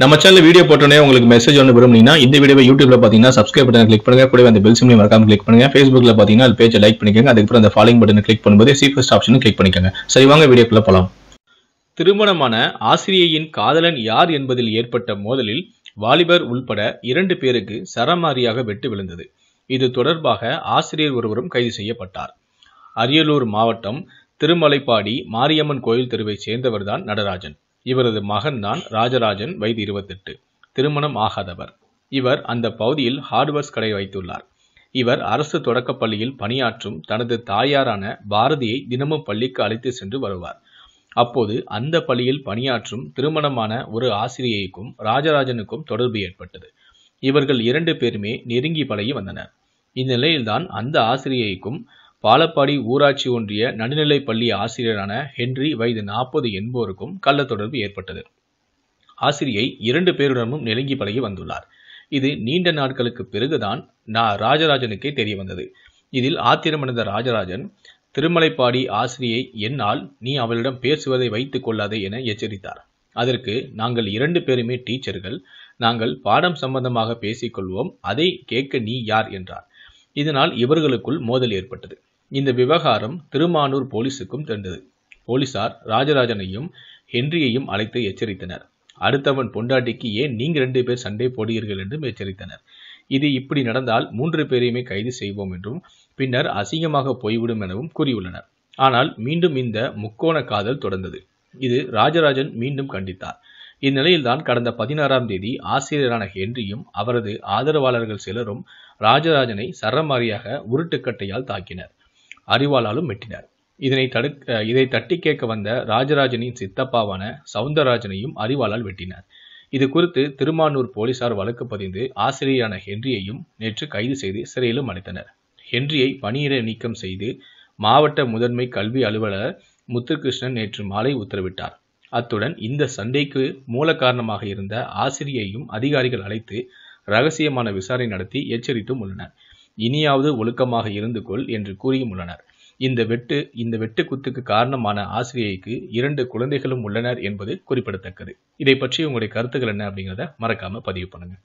நம்ம channel video போட்டோன்னே உங்களுக்கு மெசேஜ் ஒன்று விரும்புனீங்கன்னா இந்த வீடியோ யூடியூப்ல பார்த்தீங்கன்னா சப்ஸ்கிரைப் பட்டன் கிளிக் பண்ணுங்க கூட அந்த பெல் சிம்லையும் மறக்காம கிளிக் பண்ணுங்க ஃபேஸ்புக்ல பார்த்தீங்கன்னா அது பேஜை லைக் பண்ணிக்கோங்க அதுக்கப்புறம் அந்த ஃபாலோ பட்டன் கிளிக் பண்ணும்போது சீஃபஸ்ட் ஆப்ஷன் கிளிக் பண்ணிக்கோங்க சரி வாங்க வீடியோக்குள்ள போகலாம் திருமணமான ஆசிரியையின் காதலன் யார் என்பதில் ஏற்பட்ட மோதலில் வாலிபர் உள்பட இரண்டு பேருக்கு சரமாரியாக வெட்டு விழுந்தது இது தொடர்பாக ஆசிரியர் ஒருவரும் கைது செய்யப்பட்டார் அரியலூர் மாவட்டம் திருமலைப்பாடி மாரியம்மன் கோயில் தெருவை சேர்ந்தவர்தான் நடராஜன் இவரது மகன் தான் ராஜராஜன் வயது இருபத்தெட்டு திருமணம் ஆகாதவர் இவர் அந்த பகுதியில் ஹார்ட்வேர்ஸ் கடை வைத்துள்ளார் இவர் அரசு தொடக்கப் பள்ளியில் பணியாற்றும் தனது தாயாரான பாரதியை தினமும் பள்ளிக்கு அழைத்து சென்று வருவார் அப்போது அந்த பள்ளியில் பணியாற்றும் திருமணமான ஒரு ஆசிரியைக்கும் ராஜராஜனுக்கும் தொடர்பு ஏற்பட்டது இவர்கள் இரண்டு பேருமே நெருங்கி பழகி வந்தனர் இந்நிலையில்தான் அந்த ஆசிரியைக்கும் பாலப்பாடி ஊராட்சி ஒன்றிய நடுநிலைப் பள்ளி ஆசிரியரான ஹென்றி வயது நாற்பது என்போருக்கும் கள்ள தொடர்பு ஏற்பட்டது ஆசிரியை இரண்டு பேருடனும் நெருங்கி பழகி வந்துள்ளார் இது நீண்ட நாட்களுக்கு பிறகுதான் நான் ராஜராஜனுக்கே தெரிய வந்தது இதில் ஆத்திரமடைந்த ராஜராஜன் திருமலைப்பாடி ஆசிரியை என்னால் நீ அவளிடம் பேசுவதை வைத்துக் கொள்ளாதே என எச்சரித்தார் அதற்கு நாங்கள் இரண்டு பேருமே டீச்சர்கள் நாங்கள் பாடம் சம்பந்தமாக பேசிக்கொள்வோம் அதை கேட்க நீ யார் என்றார் இதனால் இவர்களுக்குள் மோதல் ஏற்பட்டது இந்த விவகாரம் திருமானூர் போலீஸுக்கும் தெரிந்தது போலீசார் ராஜராஜனையும் ஹென்ரியையும் அழைத்து எச்சரித்தனர் அடுத்தவன் பொண்டாட்டிக்கு ஏன் நீங்க ரெண்டு பேர் சண்டை போடுகிறீர்கள் என்றும் எச்சரித்தனர் இது இப்படி நடந்தால் மூன்று பேரையுமே கைது செய்வோம் என்றும் பின்னர் அசிங்கமாக போய்விடும் எனவும் கூறியுள்ளனர் ஆனால் மீண்டும் இந்த முக்கோண காதல் தொடர்ந்தது இது ராஜராஜன் மீண்டும் கண்டித்தார் இந்நிலையில்தான் கடந்த பதினாறாம் தேதி ஆசிரியரான ஹென்ரியும் அவரது ஆதரவாளர்கள் சிலரும் ராஜராஜனை சரமாரியாக உருட்டுக்கட்டையால் தாக்கினர் அறிவாளாலும் வெட்டினர் இதனை தடுக்க இதை தட்டி கேட்க வந்த ராஜராஜனின் சித்தப்பாவான சவுந்தரராஜனையும் அறிவாளால் வெட்டினார் இது குறித்து திருமானூர் போலீசார் வழக்கு பதிந்து ஆசிரியரான ஹென்ரியையும் நேற்று கைது செய்து சிறையிலும் அடைத்தனர் ஹென்ரியை பணியிட நீக்கம் செய்து மாவட்ட முதன்மை கல்வி அலுவலர் முத்துகிருஷ்ணன் நேற்று மாலை உத்தரவிட்டார் அத்துடன் இந்த சண்டைக்கு மூல காரணமாக இருந்த ஆசிரியையும் அதிகாரிகள் அழைத்து ரகசியமான விசாரணை நடத்தி எச்சரித்தும் உள்ளனர் இனியாவது ஒழுக்கமாக இருந்து கொள் என்று கூறியும் உள்ளனர் இந்த வெட்டு இந்த வெட்டுக்குத்துக்கு காரணமான ஆசிரியைக்கு இரண்டு குழந்தைகளும் உள்ளனர் என்பது குறிப்பிடத்தக்கது இதை பற்றி உங்களுடைய கருத்துக்கள் என்ன அப்படிங்கிறத மறக்காம பதிவு பண்ணுங்க